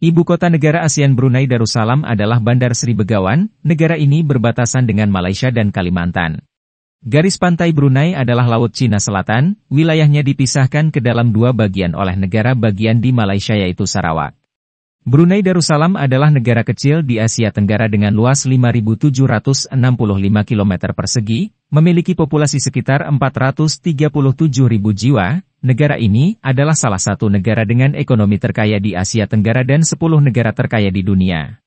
Ibu kota negara ASEAN Brunei Darussalam adalah Bandar Sri Begawan, negara ini berbatasan dengan Malaysia dan Kalimantan. Garis pantai Brunei adalah Laut Cina Selatan, wilayahnya dipisahkan ke dalam dua bagian oleh negara bagian di Malaysia yaitu Sarawak. Brunei Darussalam adalah negara kecil di Asia Tenggara dengan luas 5.765 km persegi, memiliki populasi sekitar 437.000 jiwa, Negara ini adalah salah satu negara dengan ekonomi terkaya di Asia Tenggara dan 10 negara terkaya di dunia.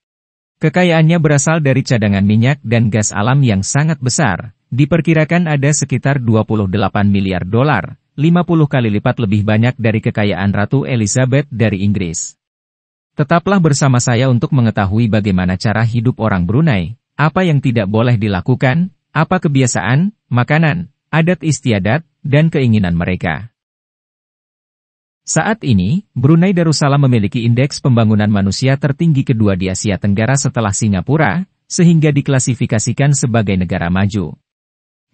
Kekayaannya berasal dari cadangan minyak dan gas alam yang sangat besar, diperkirakan ada sekitar 28 miliar dolar, 50 kali lipat lebih banyak dari kekayaan Ratu Elizabeth dari Inggris. Tetaplah bersama saya untuk mengetahui bagaimana cara hidup orang Brunei, apa yang tidak boleh dilakukan, apa kebiasaan, makanan, adat istiadat, dan keinginan mereka. Saat ini, Brunei Darussalam memiliki indeks pembangunan manusia tertinggi kedua di Asia Tenggara setelah Singapura, sehingga diklasifikasikan sebagai negara maju.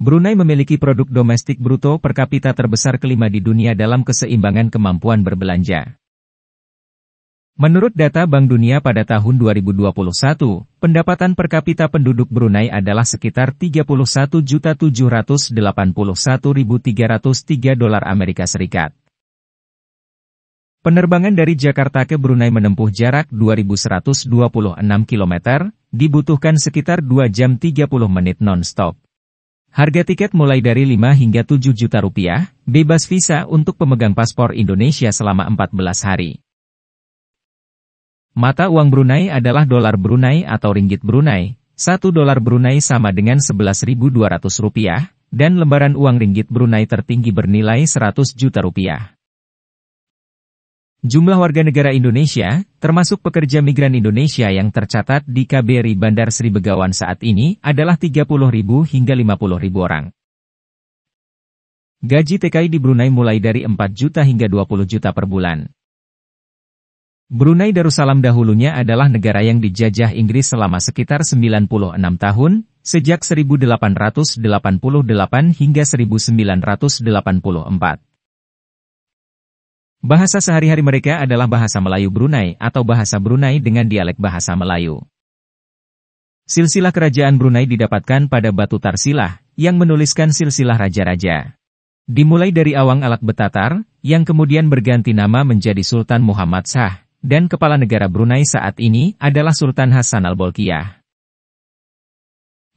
Brunei memiliki produk domestik bruto per kapita terbesar kelima di dunia dalam keseimbangan kemampuan berbelanja. Menurut data Bank Dunia pada tahun 2021, pendapatan per kapita penduduk Brunei adalah sekitar 31.781.303 dolar Amerika Serikat. Penerbangan dari Jakarta ke Brunei menempuh jarak 2126 km, dibutuhkan sekitar 2 jam 30 menit non-stop. Harga tiket mulai dari 5 hingga 7 juta rupiah, bebas visa untuk pemegang paspor Indonesia selama 14 hari. Mata uang Brunei adalah dolar Brunei atau ringgit Brunei, 1 dolar Brunei sama dengan 11.200 rupiah, dan lembaran uang ringgit Brunei tertinggi bernilai 100 juta rupiah. Jumlah warga negara Indonesia, termasuk pekerja migran Indonesia yang tercatat di KBRI Bandar Sri Begawan saat ini adalah 30.000 hingga 50.000 orang. Gaji TKI di Brunei mulai dari 4 juta hingga 20 juta per bulan. Brunei Darussalam dahulunya adalah negara yang dijajah Inggris selama sekitar 96 tahun, sejak 1888 hingga 1984. Bahasa sehari-hari mereka adalah bahasa Melayu Brunei atau bahasa Brunei dengan dialek bahasa Melayu. Silsilah kerajaan Brunei didapatkan pada batu Tarsilah, yang menuliskan silsilah raja-raja. Dimulai dari Awang Alat Betatar, yang kemudian berganti nama menjadi Sultan Muhammad Shah, dan kepala negara Brunei saat ini adalah Sultan Hasan al-Bolkiah.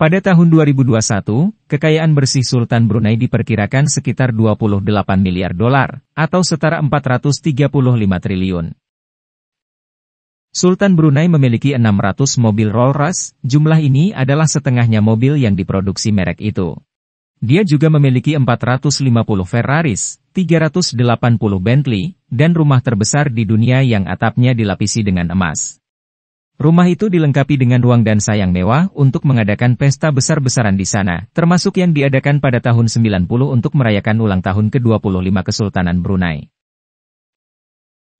Pada tahun 2021, kekayaan bersih Sultan Brunei diperkirakan sekitar 28 miliar dolar, atau setara 435 triliun. Sultan Brunei memiliki 600 mobil Rolls-Royce, jumlah ini adalah setengahnya mobil yang diproduksi merek itu. Dia juga memiliki 450 Ferraris, 380 Bentley, dan rumah terbesar di dunia yang atapnya dilapisi dengan emas. Rumah itu dilengkapi dengan ruang dansa yang mewah untuk mengadakan pesta besar-besaran di sana, termasuk yang diadakan pada tahun 90 untuk merayakan ulang tahun ke-25 Kesultanan Brunei.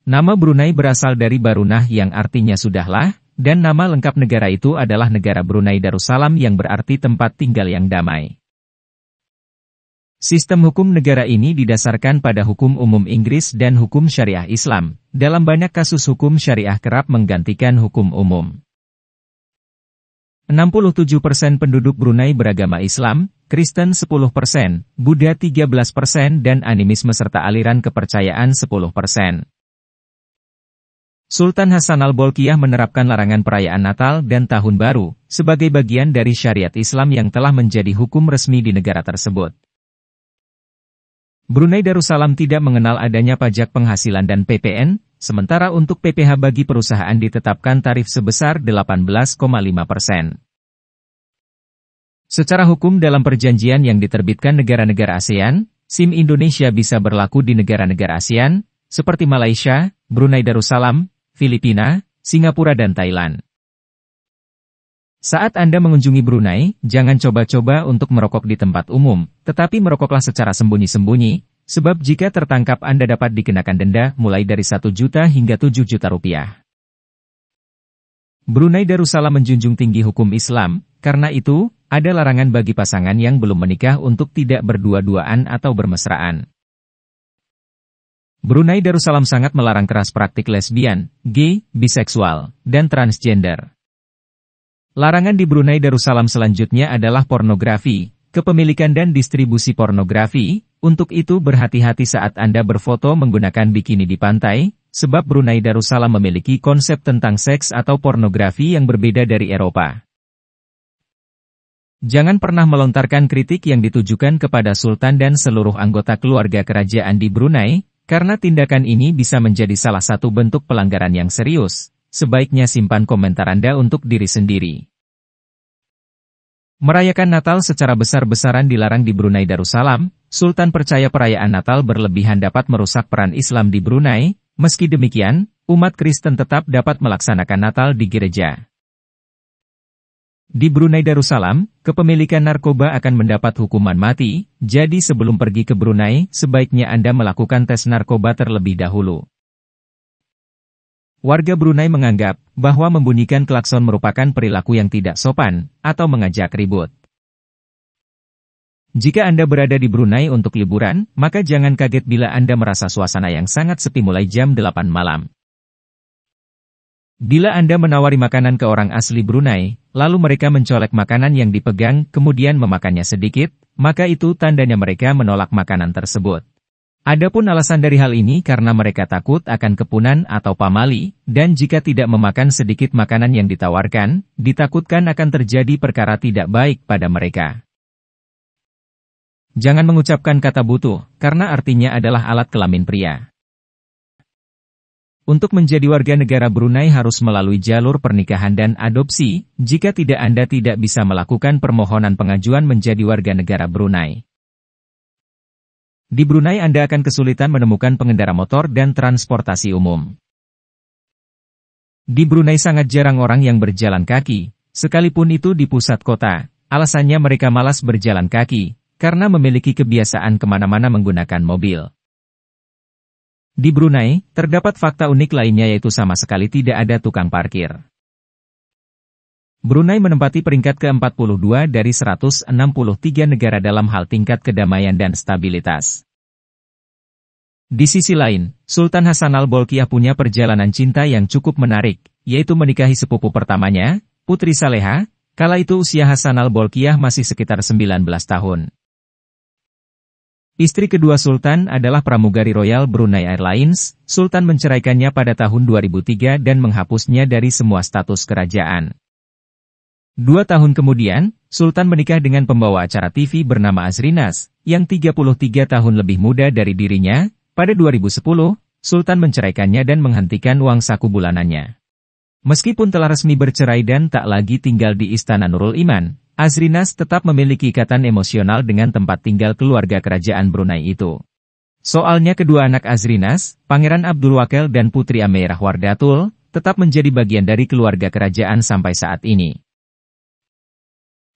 Nama Brunei berasal dari Barunah yang artinya sudahlah, dan nama lengkap negara itu adalah negara Brunei Darussalam yang berarti tempat tinggal yang damai. Sistem hukum negara ini didasarkan pada hukum umum Inggris dan hukum syariah Islam. Dalam banyak kasus hukum syariah kerap menggantikan hukum umum. 67% penduduk Brunei beragama Islam, Kristen 10%, Buddha 13% dan animisme serta aliran kepercayaan 10%. Sultan Hasan al-Bolkiah menerapkan larangan perayaan Natal dan Tahun Baru, sebagai bagian dari syariat Islam yang telah menjadi hukum resmi di negara tersebut. Brunei Darussalam tidak mengenal adanya pajak penghasilan dan PPN, sementara untuk PPH bagi perusahaan ditetapkan tarif sebesar 18,5 persen. Secara hukum dalam perjanjian yang diterbitkan negara-negara ASEAN, SIM Indonesia bisa berlaku di negara-negara ASEAN, seperti Malaysia, Brunei Darussalam, Filipina, Singapura dan Thailand. Saat Anda mengunjungi Brunei, jangan coba-coba untuk merokok di tempat umum, tetapi merokoklah secara sembunyi-sembunyi, sebab jika tertangkap Anda dapat dikenakan denda mulai dari 1 juta hingga 7 juta rupiah. Brunei Darussalam menjunjung tinggi hukum Islam, karena itu, ada larangan bagi pasangan yang belum menikah untuk tidak berdua-duaan atau bermesraan. Brunei Darussalam sangat melarang keras praktik lesbian, gay, biseksual, dan transgender. Larangan di Brunei Darussalam selanjutnya adalah pornografi, kepemilikan dan distribusi pornografi, untuk itu berhati-hati saat Anda berfoto menggunakan bikini di pantai, sebab Brunei Darussalam memiliki konsep tentang seks atau pornografi yang berbeda dari Eropa. Jangan pernah melontarkan kritik yang ditujukan kepada Sultan dan seluruh anggota keluarga kerajaan di Brunei, karena tindakan ini bisa menjadi salah satu bentuk pelanggaran yang serius, sebaiknya simpan komentar Anda untuk diri sendiri. Merayakan Natal secara besar-besaran dilarang di Brunei Darussalam, Sultan percaya perayaan Natal berlebihan dapat merusak peran Islam di Brunei, meski demikian, umat Kristen tetap dapat melaksanakan Natal di gereja. Di Brunei Darussalam, kepemilikan narkoba akan mendapat hukuman mati, jadi sebelum pergi ke Brunei, sebaiknya Anda melakukan tes narkoba terlebih dahulu. Warga Brunei menganggap bahwa membunyikan klakson merupakan perilaku yang tidak sopan atau mengajak ribut. Jika Anda berada di Brunei untuk liburan, maka jangan kaget bila Anda merasa suasana yang sangat sepi mulai jam 8 malam. Bila Anda menawari makanan ke orang asli Brunei, lalu mereka mencolek makanan yang dipegang, kemudian memakannya sedikit, maka itu tandanya mereka menolak makanan tersebut. Adapun alasan dari hal ini karena mereka takut akan kepunan atau pamali, dan jika tidak memakan sedikit makanan yang ditawarkan, ditakutkan akan terjadi perkara tidak baik pada mereka. Jangan mengucapkan kata butuh, karena artinya adalah alat kelamin pria. Untuk menjadi warga negara Brunei harus melalui jalur pernikahan dan adopsi, jika tidak Anda tidak bisa melakukan permohonan pengajuan menjadi warga negara Brunei. Di Brunei Anda akan kesulitan menemukan pengendara motor dan transportasi umum. Di Brunei sangat jarang orang yang berjalan kaki, sekalipun itu di pusat kota. Alasannya mereka malas berjalan kaki, karena memiliki kebiasaan kemana-mana menggunakan mobil. Di Brunei, terdapat fakta unik lainnya yaitu sama sekali tidak ada tukang parkir. Brunei menempati peringkat ke-42 dari 163 negara dalam hal tingkat kedamaian dan stabilitas. Di sisi lain, Sultan Hasan al-Bolkiah punya perjalanan cinta yang cukup menarik, yaitu menikahi sepupu pertamanya, Putri Saleha, kala itu usia Hasan al-Bolkiah masih sekitar 19 tahun. Istri kedua Sultan adalah pramugari Royal Brunei Airlines, Sultan menceraikannya pada tahun 2003 dan menghapusnya dari semua status kerajaan. Dua tahun kemudian, Sultan menikah dengan pembawa acara TV bernama Azrinas, yang 33 tahun lebih muda dari dirinya. Pada 2010, Sultan menceraikannya dan menghentikan uang saku bulanannya. Meskipun telah resmi bercerai dan tak lagi tinggal di Istana Nurul Iman, Azrinas tetap memiliki ikatan emosional dengan tempat tinggal keluarga kerajaan Brunei itu. Soalnya kedua anak Azrinas, Pangeran Abdul Wakil dan Putri Amirah Wardatul, tetap menjadi bagian dari keluarga kerajaan sampai saat ini.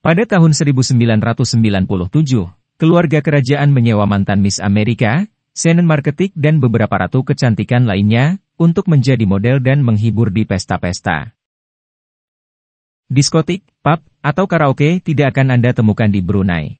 Pada tahun 1997, keluarga kerajaan menyewa mantan Miss Amerika, Shannon Marketik dan beberapa ratu kecantikan lainnya, untuk menjadi model dan menghibur di pesta-pesta. Diskotik, pub, atau karaoke tidak akan Anda temukan di Brunei.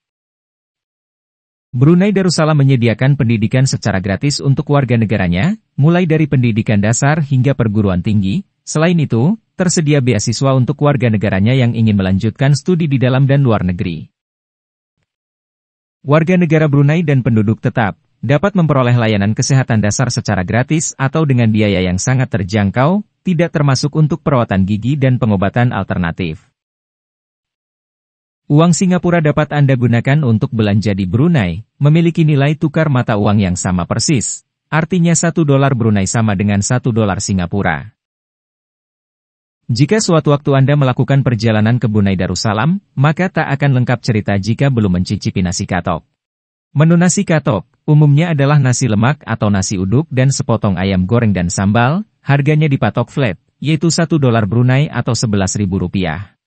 Brunei Darussalam menyediakan pendidikan secara gratis untuk warga negaranya, mulai dari pendidikan dasar hingga perguruan tinggi, Selain itu, tersedia beasiswa untuk warga negaranya yang ingin melanjutkan studi di dalam dan luar negeri. Warga negara Brunei dan penduduk tetap dapat memperoleh layanan kesehatan dasar secara gratis atau dengan biaya yang sangat terjangkau, tidak termasuk untuk perawatan gigi dan pengobatan alternatif. Uang Singapura dapat Anda gunakan untuk belanja di Brunei, memiliki nilai tukar mata uang yang sama persis, artinya 1 dolar Brunei sama dengan 1 dolar Singapura. Jika suatu waktu Anda melakukan perjalanan ke Bunai Darussalam, maka tak akan lengkap cerita jika belum mencicipi nasi katok. Menu nasi katok, umumnya adalah nasi lemak atau nasi uduk dan sepotong ayam goreng dan sambal, harganya dipatok flat, yaitu 1 dolar Brunei atau 11.000 rupiah.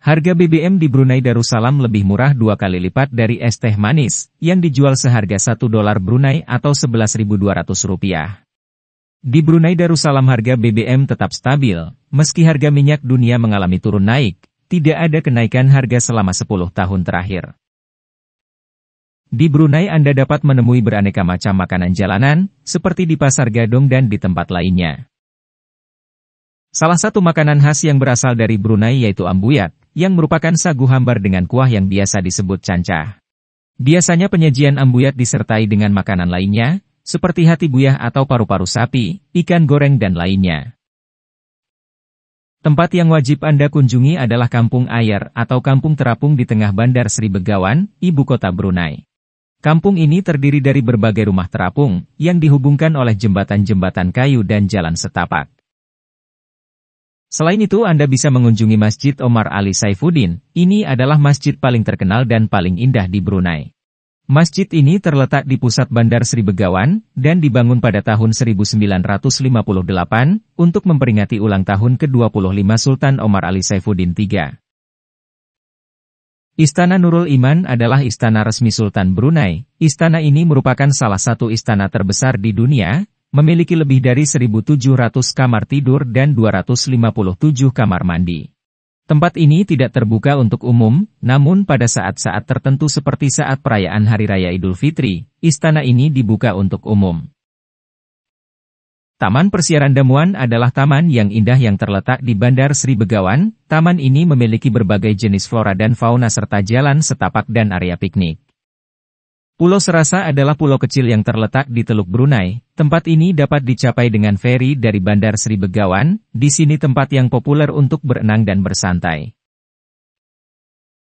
Harga BBM di Brunei Darussalam lebih murah dua kali lipat dari es teh manis, yang dijual seharga 1 dolar Brunei atau 11.200 rupiah. Di Brunei Darussalam harga BBM tetap stabil, meski harga minyak dunia mengalami turun naik, tidak ada kenaikan harga selama 10 tahun terakhir. Di Brunei Anda dapat menemui beraneka macam makanan jalanan, seperti di Pasar Gadong dan di tempat lainnya. Salah satu makanan khas yang berasal dari Brunei yaitu ambuyat, yang merupakan sagu hambar dengan kuah yang biasa disebut cancah. Biasanya penyajian ambuyat disertai dengan makanan lainnya, seperti hati buyah atau paru-paru sapi, ikan goreng dan lainnya. Tempat yang wajib Anda kunjungi adalah Kampung Ayer atau Kampung Terapung di tengah Bandar Sri Begawan, ibu kota Brunei. Kampung ini terdiri dari berbagai rumah terapung, yang dihubungkan oleh jembatan-jembatan kayu dan jalan setapak. Selain itu Anda bisa mengunjungi Masjid Omar Ali Saifuddin, ini adalah masjid paling terkenal dan paling indah di Brunei. Masjid ini terletak di pusat Bandar Sri Begawan dan dibangun pada tahun 1958 untuk memperingati ulang tahun ke-25 Sultan Omar Ali Saifuddin III. Istana Nurul Iman adalah istana resmi Sultan Brunei. Istana ini merupakan salah satu istana terbesar di dunia, memiliki lebih dari 1.700 kamar tidur dan 257 kamar mandi. Tempat ini tidak terbuka untuk umum, namun pada saat-saat tertentu seperti saat perayaan Hari Raya Idul Fitri, istana ini dibuka untuk umum. Taman Persiaran Damuan adalah taman yang indah yang terletak di Bandar Sri Begawan. Taman ini memiliki berbagai jenis flora dan fauna serta jalan setapak dan area piknik. Pulau Serasa adalah pulau kecil yang terletak di Teluk Brunei. Tempat ini dapat dicapai dengan feri dari Bandar Sri Begawan, di sini tempat yang populer untuk berenang dan bersantai.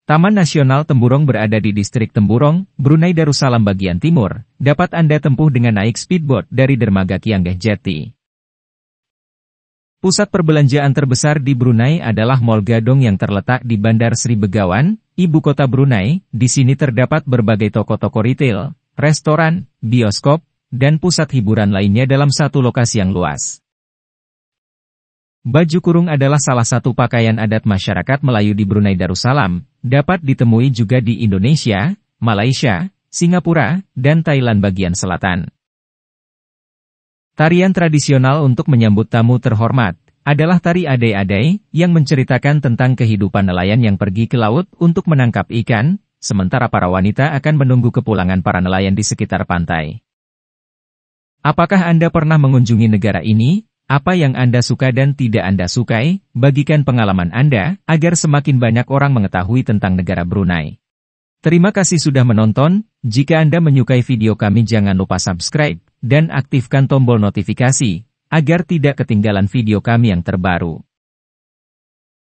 Taman Nasional Temburong berada di distrik Temburong, Brunei Darussalam bagian timur. Dapat Anda tempuh dengan naik speedboat dari dermaga Kianggeh Jetty. Pusat perbelanjaan terbesar di Brunei adalah Mall Gadong yang terletak di Bandar Sri Begawan, ibu kota Brunei. Di sini terdapat berbagai toko-toko retail, restoran, bioskop, dan pusat hiburan lainnya dalam satu lokasi yang luas. Baju kurung adalah salah satu pakaian adat masyarakat Melayu di Brunei Darussalam, dapat ditemui juga di Indonesia, Malaysia, Singapura, dan Thailand bagian selatan. Tarian tradisional untuk menyambut tamu terhormat adalah tari adai-adai yang menceritakan tentang kehidupan nelayan yang pergi ke laut untuk menangkap ikan, sementara para wanita akan menunggu kepulangan para nelayan di sekitar pantai. Apakah Anda pernah mengunjungi negara ini? Apa yang Anda suka dan tidak Anda sukai, bagikan pengalaman Anda agar semakin banyak orang mengetahui tentang negara Brunei. Terima kasih sudah menonton. Jika Anda menyukai video kami jangan lupa subscribe dan aktifkan tombol notifikasi, agar tidak ketinggalan video kami yang terbaru.